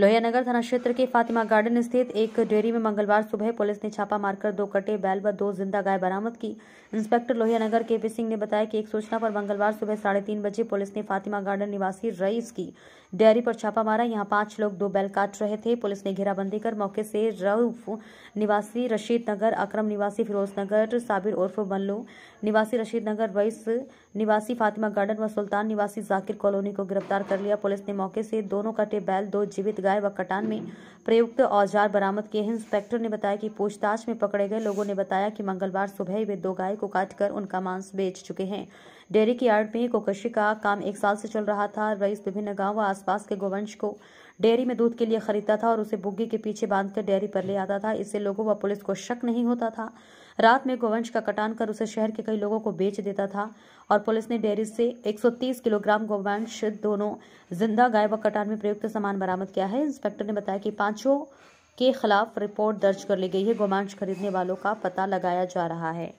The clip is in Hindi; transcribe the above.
लोहिया नगर थाना क्षेत्र के फातिमा गार्डन स्थित एक डेयरी में मंगलवार सुबह पुलिस ने छापा मारकर दो कटे बैल व दो जिंदा गाय बरामद की इंस्पेक्टर लोहियानगर के पी सिंह ने बताया कि एक सूचना पर मंगलवार सुबह साढ़े तीन बजे पुलिस ने फातिमा गार्डन निवासी रईस की डेयरी पर छापा मारा यहाँ पांच लोग दो बैल काट रहे थे पुलिस ने घेराबंदी कर मौके से रऊफ निवासी रशीद नगर अक्रम निवासी फिरोजनगर साबिर उर्फ मल्लू निवासी रशीद नगर रईस निवासी फातिमा गार्डन व सुल्तान निवासी जाकिर कॉलोनी को गिरफ्तार कर लिया पुलिस ने मौके से दोनों कटे बैल दो जीवित गाय सजाए व कटान में प्रयुक्त औजार बरामद किए हैं इंस्पेक्टर ने बताया कि पूछताछ में पकड़े गए लोगों ने बताया कि मंगलवार सुबह ही वे दो गाय को काटकर उनका मांस बेच चुके हैं डेयरी के यार्ड में कोकशी का काम एक साल से चल रहा था रईस विभिन्न गाँव व आसपास के गोवंश को डेयरी में दूध के लिए खरीदता था और उसे बुग्गी के पीछे बांधकर डेयरी पर ले आता था इससे लोगों व पुलिस को शक नहीं होता था रात में गोवंश का कटान कर उसे शहर के कई लोगों को बेच देता था और पुलिस ने डेयरी से 130 किलोग्राम गोवंश दोनों जिंदा गाय व कटान में प्रयुक्त सामान बरामद किया है इंस्पेक्टर ने बताया कि पांचों के खिलाफ रिपोर्ट दर्ज कर ली गई है गोवंश खरीदने वालों का पता लगाया जा रहा है